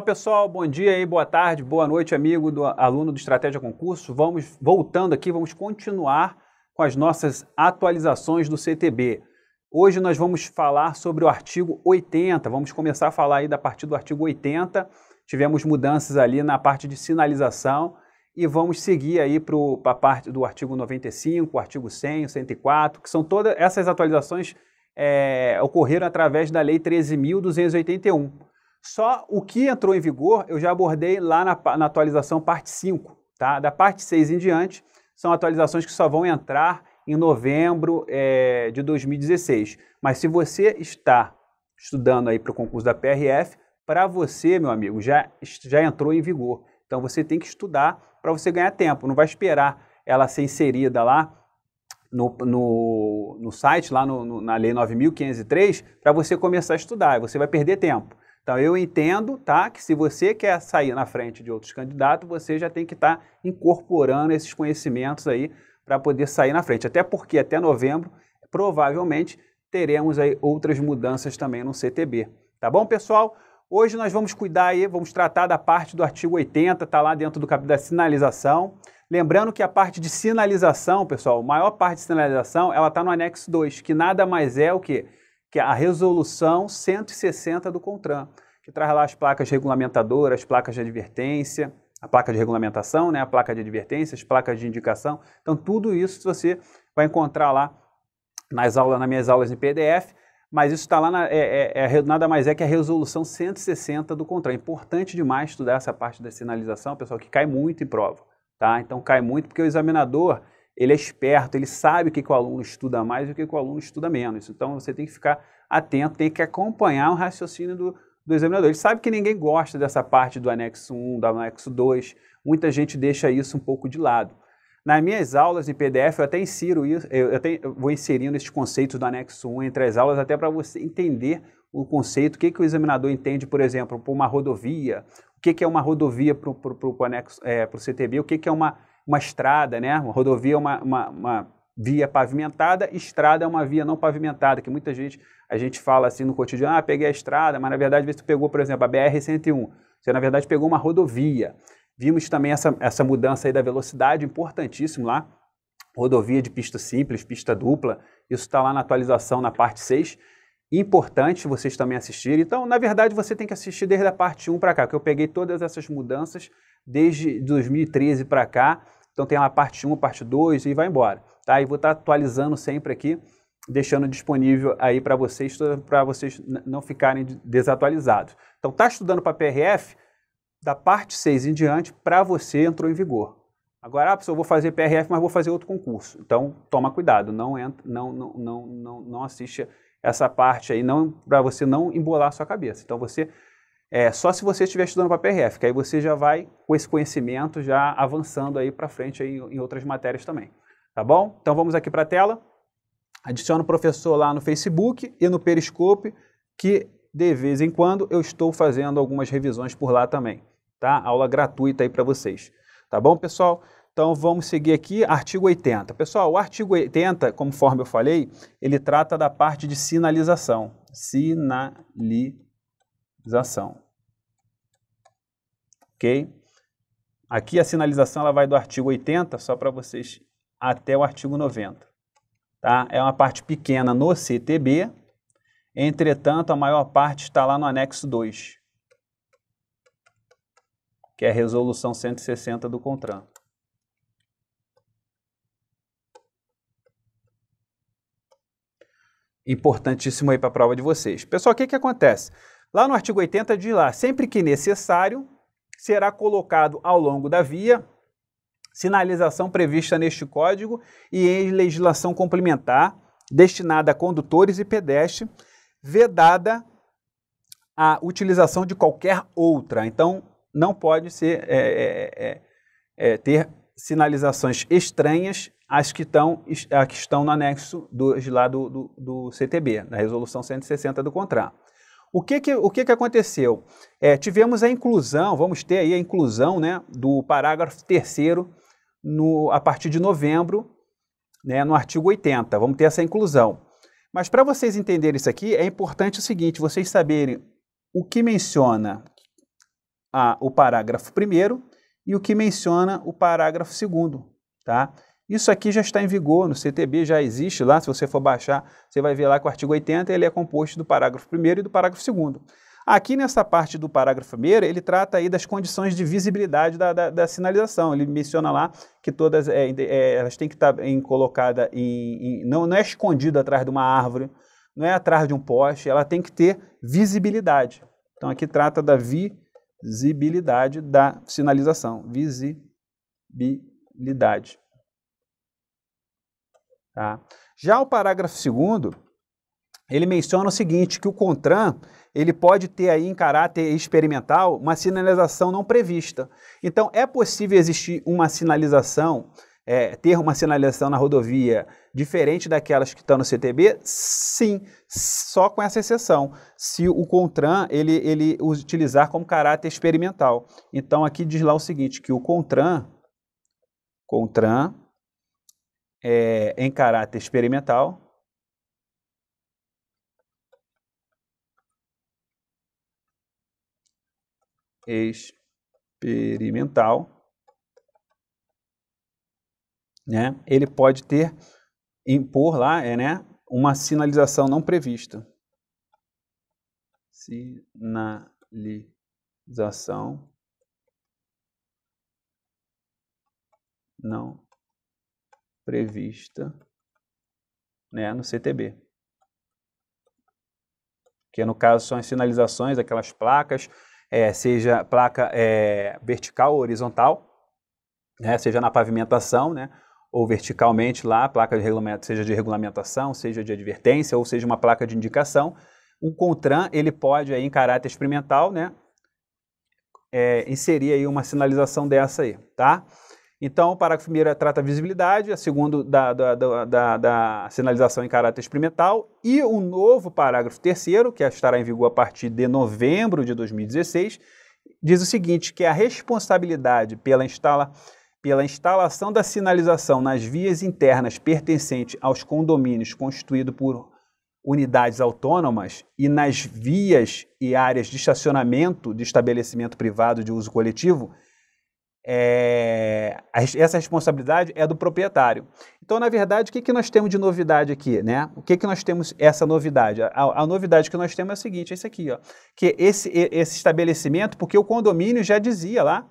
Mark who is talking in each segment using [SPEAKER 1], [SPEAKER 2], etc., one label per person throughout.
[SPEAKER 1] Olá pessoal, bom dia e boa tarde, boa noite, amigo do aluno do Estratégia Concurso. Vamos voltando aqui, vamos continuar com as nossas atualizações do CTB. Hoje nós vamos falar sobre o artigo 80. Vamos começar a falar aí da partir do artigo 80. Tivemos mudanças ali na parte de sinalização e vamos seguir aí para a parte do artigo 95, artigo 100, 104, que são todas essas atualizações é, ocorreram através da Lei 13.281 só o que entrou em vigor eu já abordei lá na, na atualização parte 5, tá? Da parte 6 em diante, são atualizações que só vão entrar em novembro é, de 2016. Mas se você está estudando aí para o concurso da PRF, para você, meu amigo, já, já entrou em vigor. Então você tem que estudar para você ganhar tempo, não vai esperar ela ser inserida lá no, no, no site, lá no, no, na Lei 9.503, para você começar a estudar, você vai perder tempo. Então, eu entendo tá, que se você quer sair na frente de outros candidatos, você já tem que estar tá incorporando esses conhecimentos aí para poder sair na frente. Até porque até novembro, provavelmente, teremos aí outras mudanças também no CTB. Tá bom, pessoal? Hoje nós vamos cuidar aí, vamos tratar da parte do artigo 80, tá lá dentro do capítulo da sinalização. Lembrando que a parte de sinalização, pessoal, a maior parte de sinalização, ela está no anexo 2, que nada mais é o que? que é a resolução 160 do CONTRAN, que traz lá as placas regulamentadoras, as placas de advertência, a placa de regulamentação, né, a placa de advertência, as placas de indicação. Então, tudo isso você vai encontrar lá nas aulas, nas minhas aulas em PDF, mas isso está lá, na, é, é, é, nada mais é que a resolução 160 do CONTRAN. Importante demais estudar essa parte da sinalização, pessoal, que cai muito em prova. Tá? Então, cai muito porque o examinador ele é esperto, ele sabe o que, que o aluno estuda mais e o que, que o aluno estuda menos. Então você tem que ficar atento, tem que acompanhar o raciocínio do, do examinador. Ele sabe que ninguém gosta dessa parte do anexo 1, do anexo 2, muita gente deixa isso um pouco de lado. Nas minhas aulas em PDF, eu até insiro isso, eu, até, eu vou inserindo esse conceito do anexo 1 entre as aulas, até para você entender o conceito, o que, que o examinador entende, por exemplo, por uma rodovia, o que, que é uma rodovia para o anexo, é, para o CTB, o que, que é uma uma estrada, né? Uma rodovia é uma, uma, uma, via pavimentada, estrada é uma via não pavimentada, que muita gente, a gente fala assim no cotidiano, ah, peguei a estrada, mas na verdade, às se tu pegou, por exemplo, a BR-101, você na verdade pegou uma rodovia. Vimos também essa, essa mudança aí da velocidade, importantíssimo lá, rodovia de pista simples, pista dupla, isso está lá na atualização na parte 6, importante vocês também assistirem. Então, na verdade, você tem que assistir desde a parte 1 para cá, que eu peguei todas essas mudanças desde 2013 para cá então tem lá parte 1, parte 2 e vai embora. Tá? E vou estar tá atualizando sempre aqui, deixando disponível aí para vocês, para vocês não ficarem desatualizados. Então tá estudando para PRF? Da parte 6 em diante, para você entrou em vigor. Agora, ah, pessoal, vou fazer PRF, mas vou fazer outro concurso. Então, toma cuidado, não, entra, não, não, não, não, não assista essa parte aí, não para você não embolar a sua cabeça. Então, você é, só se você estiver estudando para PRF, que aí você já vai com esse conhecimento já avançando aí para frente aí em outras matérias também. Tá bom? Então vamos aqui para a tela. Adiciona o professor lá no Facebook e no Periscope, que de vez em quando eu estou fazendo algumas revisões por lá também. Tá? Aula gratuita aí para vocês. Tá bom, pessoal? Então vamos seguir aqui, artigo 80. Pessoal, o artigo 80, conforme eu falei, ele trata da parte de sinalização. Sinalização sinalização. Ok? Aqui a sinalização ela vai do artigo 80, só para vocês, até o artigo 90. Tá? É uma parte pequena no CTB, entretanto, a maior parte está lá no anexo 2, que é a resolução 160 do CONTRAN. importantíssimo aí para a prova de vocês. Pessoal, o que, que acontece? Lá no artigo 80 diz lá, sempre que necessário, será colocado ao longo da via sinalização prevista neste código e em legislação complementar destinada a condutores e pedestres, vedada a utilização de qualquer outra. Então, não pode ser é, é, é, é, é ter sinalizações estranhas às que estão, que estão no anexo do, lá do, do, do CTB, na resolução 160 do contrato. O que que, o que, que aconteceu? É, tivemos a inclusão, vamos ter aí a inclusão né, do parágrafo 3 a partir de novembro, né, no artigo 80. Vamos ter essa inclusão. Mas para vocês entenderem isso aqui, é importante o seguinte: vocês saberem o que menciona a, o parágrafo 1 e o que menciona o parágrafo 2. Tá? Isso aqui já está em vigor no CTB, já existe lá. Se você for baixar, você vai ver lá que o artigo 80 ele é composto do parágrafo 1 e do parágrafo 2. Aqui nessa parte do parágrafo 1, ele trata aí das condições de visibilidade da, da, da sinalização. Ele menciona lá que todas é, é, elas têm que estar em, colocada em, em não, não é escondida atrás de uma árvore, não é atrás de um poste, ela tem que ter visibilidade. Então aqui trata da visibilidade da sinalização. Visibilidade. Tá? Já o parágrafo 2 ele menciona o seguinte, que o CONTRAN ele pode ter aí em caráter experimental uma sinalização não prevista. Então, é possível existir uma sinalização, é, ter uma sinalização na rodovia diferente daquelas que estão no CTB? Sim, só com essa exceção, se o CONTRAN ele, ele utilizar como caráter experimental. Então, aqui diz lá o seguinte, que o CONTRAN, CONTRAN, é, em caráter experimental. Experimental, né? Ele pode ter impor lá, é, né, uma sinalização não prevista. Sinalização não prevista né, no CTB. Que no caso são as sinalizações, aquelas placas, é, seja placa é, vertical ou horizontal, né, seja na pavimentação, né, ou verticalmente lá, placa de regulamento, seja de regulamentação, seja de advertência, ou seja uma placa de indicação. O CONTRAN, ele pode, aí, em caráter experimental, né, é, inserir aí uma sinalização dessa aí, tá? Então, o parágrafo primeiro trata a visibilidade, a segundo da, da, da, da, sinalização em caráter experimental, e o novo parágrafo terceiro, que estará em vigor a partir de novembro de 2016, diz o seguinte, que a responsabilidade pela, instala, pela instalação da sinalização nas vias internas pertencente aos condomínios constituídos por unidades autônomas e nas vias e áreas de estacionamento de estabelecimento privado de uso coletivo é, essa responsabilidade é do proprietário. Então, na verdade, o que, que nós temos de novidade aqui, né? O que, que nós temos essa novidade? A, a novidade que nós temos é a seguinte, é isso aqui, ó, que esse, esse estabelecimento, porque o condomínio já dizia lá,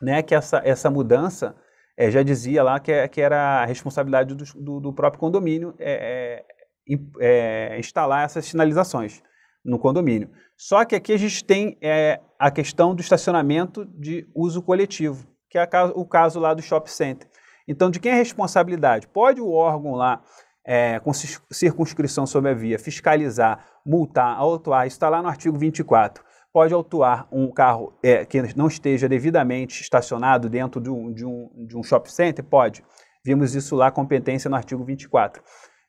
[SPEAKER 1] né, que essa, essa mudança é, já dizia lá que, que era a responsabilidade do, do, do próprio condomínio é, é, é instalar essas sinalizações no condomínio. Só que aqui a gente tem é, a questão do estacionamento de uso coletivo, que é o caso lá do shopping center. Então, de quem é a responsabilidade? Pode o órgão lá, é, com circunscrição sobre a via, fiscalizar, multar, autuar, isso está lá no artigo 24. Pode autuar um carro é, que não esteja devidamente estacionado dentro de um, de, um, de um shopping center? Pode. Vimos isso lá, competência no artigo 24.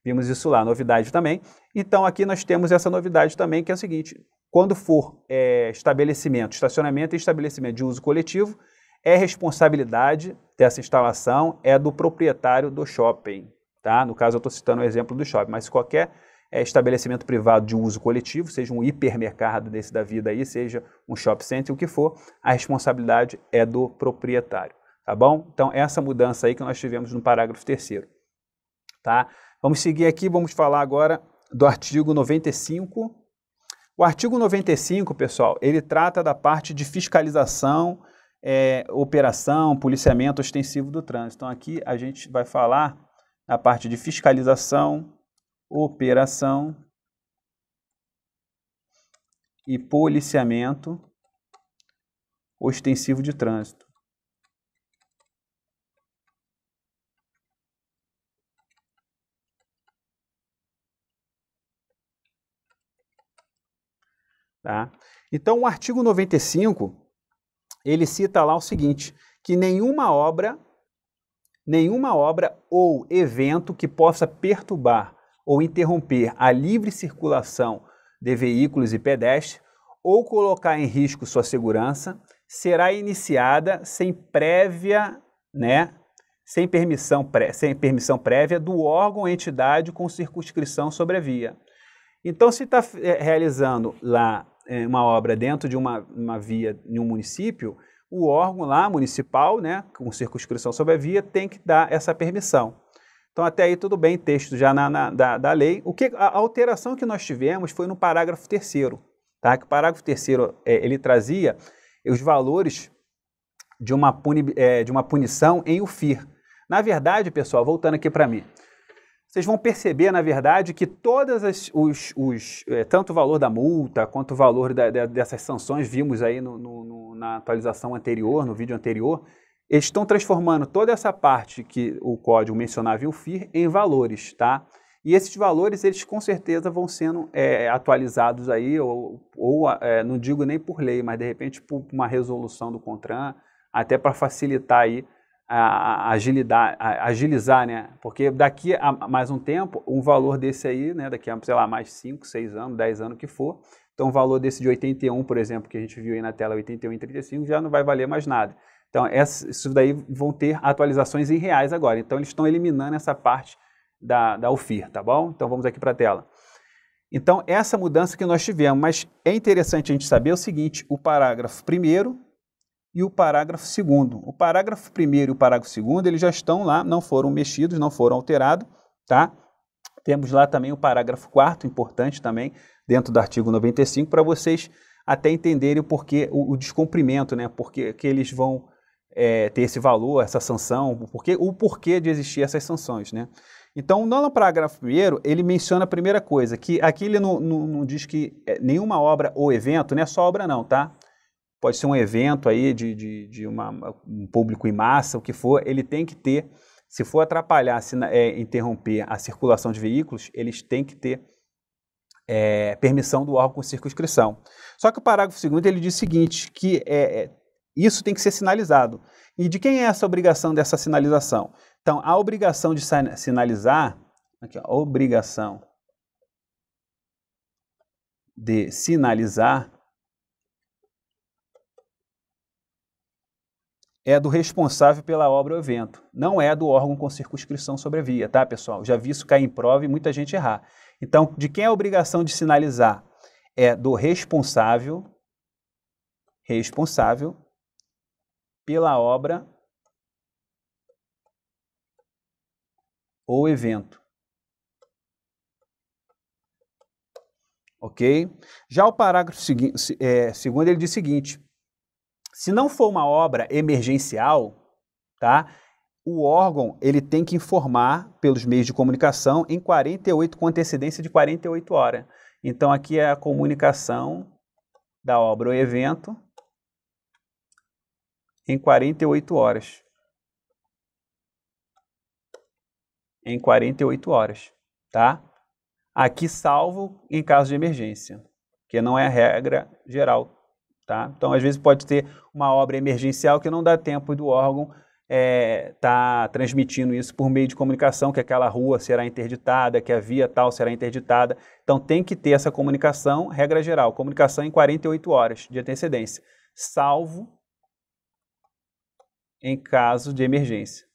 [SPEAKER 1] Vimos isso lá, novidade também. Então aqui nós temos essa novidade também, que é o seguinte: quando for é, estabelecimento, estacionamento e estabelecimento de uso coletivo, é responsabilidade dessa instalação, é do proprietário do shopping. Tá? No caso, eu estou citando o exemplo do shopping, mas qualquer é, estabelecimento privado de uso coletivo, seja um hipermercado desse da vida aí, seja um shopping center, o que for, a responsabilidade é do proprietário. Tá bom? Então, essa mudança aí que nós tivemos no parágrafo terceiro. Tá? Vamos seguir aqui, vamos falar agora do artigo 95. O artigo 95, pessoal, ele trata da parte de fiscalização, é, operação, policiamento ostensivo do trânsito. Então, aqui a gente vai falar na parte de fiscalização, operação e policiamento ostensivo de trânsito. Tá? Então, o artigo 95, ele cita lá o seguinte, que nenhuma obra, nenhuma obra ou evento que possa perturbar ou interromper a livre circulação de veículos e pedestres ou colocar em risco sua segurança será iniciada sem prévia, né, sem permissão, pré, sem permissão prévia do órgão ou entidade com circunscrição sobre a via. Então, se está eh, realizando lá é, uma obra dentro de uma, uma via em um município, o órgão lá municipal, né, com circunscrição sobre a via, tem que dar essa permissão. Então, até aí tudo bem, texto já na, na da, da, lei. O que, a alteração que nós tivemos foi no parágrafo 3 tá? que o parágrafo 3 é, ele trazia os valores de uma, puni, é, de uma punição em UFIR. Na verdade, pessoal, voltando aqui para mim, vocês vão perceber, na verdade, que todas as, os, os eh, tanto o valor da multa quanto o valor da, da, dessas sanções, vimos aí no, no, no, na atualização anterior, no vídeo anterior, eles estão transformando toda essa parte que o código mencionava em FIR em valores, tá? E esses valores, eles com certeza vão sendo é, atualizados aí, ou, ou é, não digo nem por lei, mas de repente por uma resolução do CONTRAN, até para facilitar aí a, a agilidade, a, agilizar, né? Porque daqui a mais um tempo, um valor desse aí, né? Daqui a, sei lá, mais 5, 6 anos, 10 anos que for, então o valor desse de 81, por exemplo, que a gente viu aí na tela, 81,35, já não vai valer mais nada. Então, essa, isso daí vão ter atualizações em reais agora. Então, eles estão eliminando essa parte da, da UFIR, tá bom? Então, vamos aqui para a tela. Então, essa mudança que nós tivemos, mas é interessante a gente saber é o seguinte, o parágrafo primeiro e o parágrafo 2. O parágrafo 1 e o parágrafo 2 eles já estão lá, não foram mexidos, não foram alterados, tá? Temos lá também o parágrafo 4, importante também, dentro do artigo 95, para vocês até entenderem o porquê, o, o descumprimento, né? Porque que eles vão é, ter esse valor, essa sanção, o porquê, o porquê de existir essas sanções, né? Então, no parágrafo primeiro, ele menciona a primeira coisa, que aqui ele não, não, não diz que é, nenhuma obra ou evento, não é só obra não, tá? pode ser um evento aí de, de, de uma, um público em massa, o que for, ele tem que ter, se for atrapalhar, se é, interromper a circulação de veículos, eles têm que ter é, permissão do órgão com circunscrição. Só que o parágrafo segundo ele diz o seguinte, que é, é isso tem que ser sinalizado. E de quem é essa obrigação dessa sinalização? Então, a obrigação de sinalizar, aqui, obrigação de sinalizar é do responsável pela obra ou evento, não é do órgão com circunscrição sobre a via, tá, pessoal? Já vi isso cair em prova e muita gente errar. Então, de quem é a obrigação de sinalizar? É do responsável, responsável pela obra ou evento. Ok? Já o parágrafo é, segundo, ele diz o seguinte: se não for uma obra emergencial, tá? O órgão ele tem que informar pelos meios de comunicação em 48 com antecedência de 48 horas. Então aqui é a comunicação da obra ou evento em 48 horas. Em 48 horas, tá? Aqui salvo em caso de emergência, que não é a regra geral, Tá? Então, às vezes, pode ter uma obra emergencial que não dá tempo do órgão é, tá transmitindo isso por meio de comunicação, que aquela rua será interditada, que a via tal será interditada. Então tem que ter essa comunicação, regra geral, comunicação em 48 horas de antecedência, salvo em caso de emergência.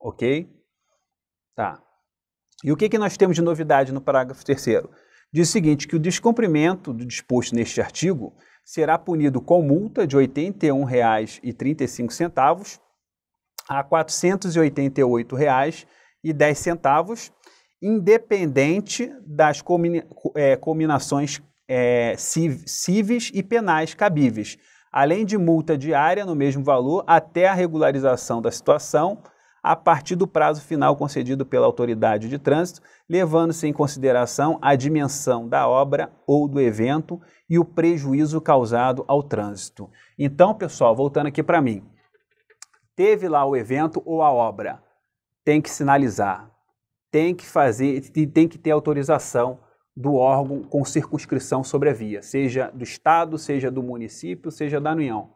[SPEAKER 1] Ok? Tá. E o que, que nós temos de novidade no parágrafo 3? Diz o seguinte: que o descumprimento do disposto neste artigo será punido com multa de R$ 81,35 a R$ 488,10, independente das eh, combinações é, e penais cabíveis, além de multa diária no mesmo valor até a regularização da situação a partir do prazo final concedido pela autoridade de trânsito, levando-se em consideração a dimensão da obra ou do evento e o prejuízo causado ao trânsito. Então, pessoal, voltando aqui para mim. Teve lá o evento ou a obra, tem que sinalizar, tem que fazer, tem que ter autorização do órgão com circunscrição sobre a via, seja do estado, seja do município, seja da União.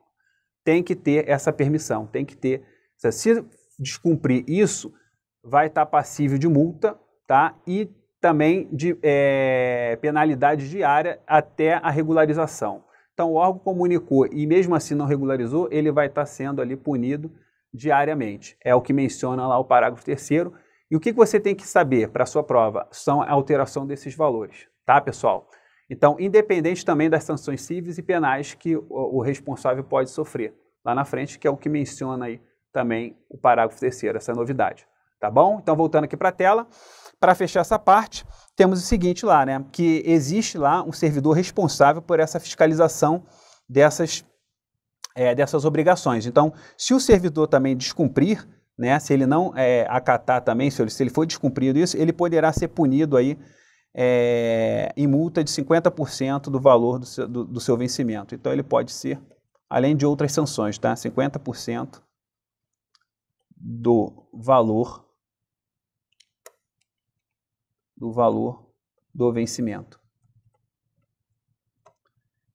[SPEAKER 1] Tem que ter essa permissão, tem que ter. Se descumprir isso, vai estar passível de multa tá? e também de é, penalidade diária até a regularização. Então, o órgão comunicou e mesmo assim não regularizou, ele vai estar sendo ali punido diariamente. É o que menciona lá o parágrafo terceiro. E o que você tem que saber para a sua prova são a alteração desses valores, tá, pessoal? Então, independente também das sanções cíveis e penais que o responsável pode sofrer lá na frente, que é o que menciona aí também o parágrafo terceiro, essa novidade. Tá bom? Então, voltando aqui para a tela, para fechar essa parte, temos o seguinte lá, né? Que existe lá um servidor responsável por essa fiscalização dessas, é, dessas obrigações. Então, se o servidor também descumprir, né? Se ele não é, acatar também, se ele, se ele for descumprido isso, ele poderá ser punido aí é, em multa de 50% do valor do seu, do, do seu vencimento. Então, ele pode ser, além de outras sanções, tá? 50% do valor do valor do vencimento.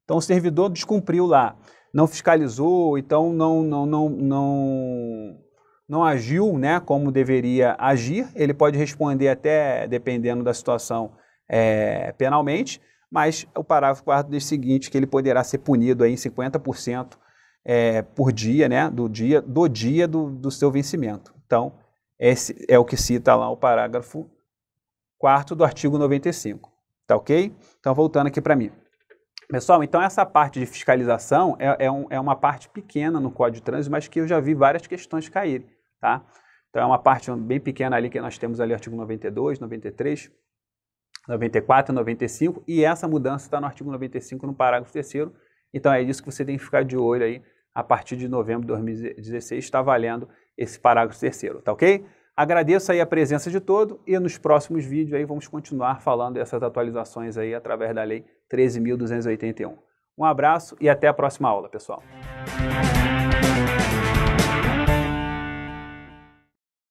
[SPEAKER 1] Então o servidor descumpriu lá, não fiscalizou, então não não não não não agiu, né, como deveria agir. Ele pode responder até dependendo da situação é, penalmente, mas o parágrafo 4 diz o seguinte que ele poderá ser punido aí em 50% é, por dia, né, do dia do dia do, do seu vencimento. Então, esse é o que cita lá o parágrafo 4 do artigo 95. Tá ok? Então, voltando aqui para mim. Pessoal, então essa parte de fiscalização é, é, um, é, uma parte pequena no Código de Trânsito, mas que eu já vi várias questões caírem, tá? Então é uma parte bem pequena ali que nós temos ali artigo 92, 93, 94, 95 e essa mudança está no artigo 95 no parágrafo terceiro. Então é isso que você tem que ficar de olho aí a partir de novembro de 2016 está valendo esse parágrafo terceiro, tá ok? Agradeço aí a presença de todo e nos próximos vídeos aí vamos continuar falando essas atualizações aí através da lei 13.281. Um abraço e até a próxima aula, pessoal.